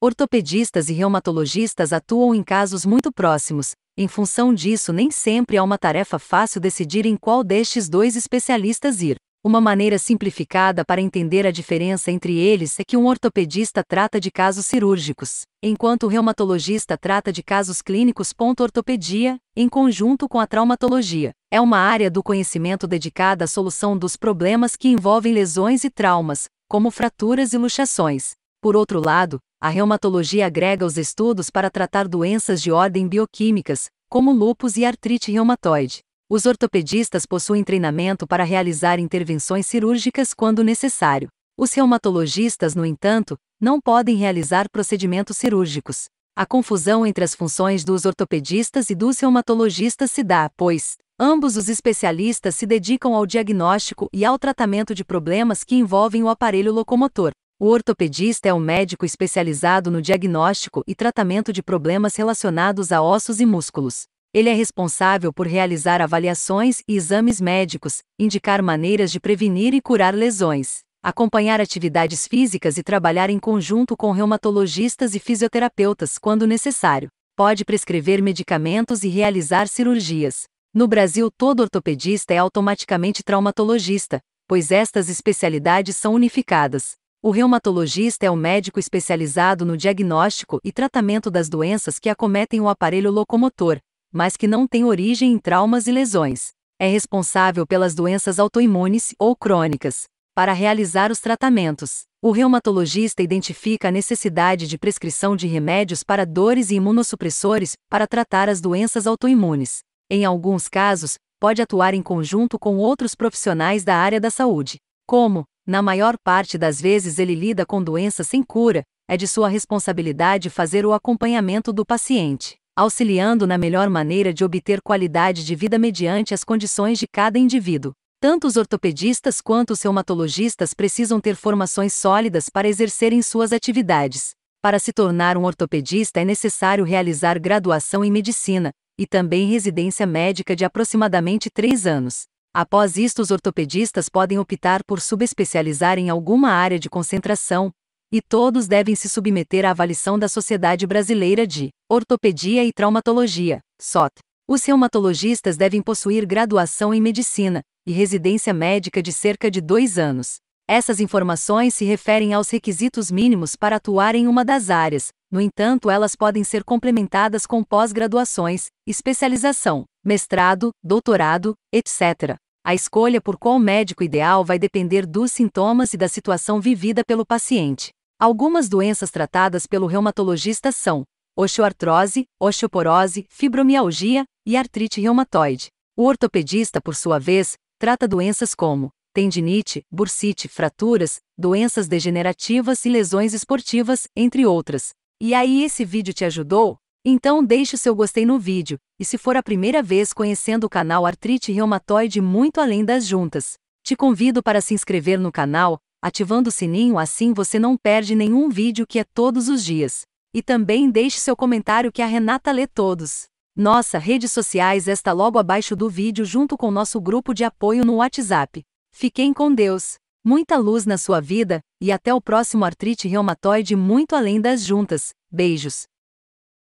Ortopedistas e reumatologistas atuam em casos muito próximos, em função disso, nem sempre é uma tarefa fácil decidir em qual destes dois especialistas ir. Uma maneira simplificada para entender a diferença entre eles é que um ortopedista trata de casos cirúrgicos, enquanto o reumatologista trata de casos clínicos. Ortopedia, em conjunto com a traumatologia, é uma área do conhecimento dedicada à solução dos problemas que envolvem lesões e traumas, como fraturas e luxações. Por outro lado, a reumatologia agrega os estudos para tratar doenças de ordem bioquímicas, como lúpus e artrite reumatoide. Os ortopedistas possuem treinamento para realizar intervenções cirúrgicas quando necessário. Os reumatologistas, no entanto, não podem realizar procedimentos cirúrgicos. A confusão entre as funções dos ortopedistas e dos reumatologistas se dá, pois, ambos os especialistas se dedicam ao diagnóstico e ao tratamento de problemas que envolvem o aparelho locomotor. O ortopedista é um médico especializado no diagnóstico e tratamento de problemas relacionados a ossos e músculos. Ele é responsável por realizar avaliações e exames médicos, indicar maneiras de prevenir e curar lesões, acompanhar atividades físicas e trabalhar em conjunto com reumatologistas e fisioterapeutas quando necessário. Pode prescrever medicamentos e realizar cirurgias. No Brasil, todo ortopedista é automaticamente traumatologista, pois estas especialidades são unificadas. O reumatologista é o médico especializado no diagnóstico e tratamento das doenças que acometem o aparelho locomotor, mas que não têm origem em traumas e lesões. É responsável pelas doenças autoimunes ou crônicas. Para realizar os tratamentos, o reumatologista identifica a necessidade de prescrição de remédios para dores e imunossupressores para tratar as doenças autoimunes. Em alguns casos, pode atuar em conjunto com outros profissionais da área da saúde, como na maior parte das vezes ele lida com doenças sem cura, é de sua responsabilidade fazer o acompanhamento do paciente, auxiliando na melhor maneira de obter qualidade de vida mediante as condições de cada indivíduo. Tanto os ortopedistas quanto os reumatologistas precisam ter formações sólidas para exercerem suas atividades. Para se tornar um ortopedista é necessário realizar graduação em medicina e também residência médica de aproximadamente três anos. Após isto, os ortopedistas podem optar por subespecializar em alguma área de concentração, e todos devem se submeter à avaliação da Sociedade Brasileira de Ortopedia e Traumatologia, SOT. Os reumatologistas devem possuir graduação em medicina e residência médica de cerca de dois anos. Essas informações se referem aos requisitos mínimos para atuar em uma das áreas, no entanto, elas podem ser complementadas com pós-graduações, especialização, mestrado, doutorado, etc. A escolha por qual médico ideal vai depender dos sintomas e da situação vivida pelo paciente. Algumas doenças tratadas pelo reumatologista são osteoartrose, osteoporose, fibromialgia e artrite reumatoide. O ortopedista, por sua vez, trata doenças como tendinite, bursite, fraturas, doenças degenerativas e lesões esportivas, entre outras. E aí esse vídeo te ajudou? Então deixe seu gostei no vídeo, e se for a primeira vez conhecendo o canal Artrite Reumatoide muito além das juntas, te convido para se inscrever no canal, ativando o sininho assim você não perde nenhum vídeo que é todos os dias. E também deixe seu comentário que a Renata lê todos. Nossa redes sociais está logo abaixo do vídeo junto com nosso grupo de apoio no WhatsApp. Fiquem com Deus, muita luz na sua vida, e até o próximo Artrite Reumatoide muito além das juntas. Beijos!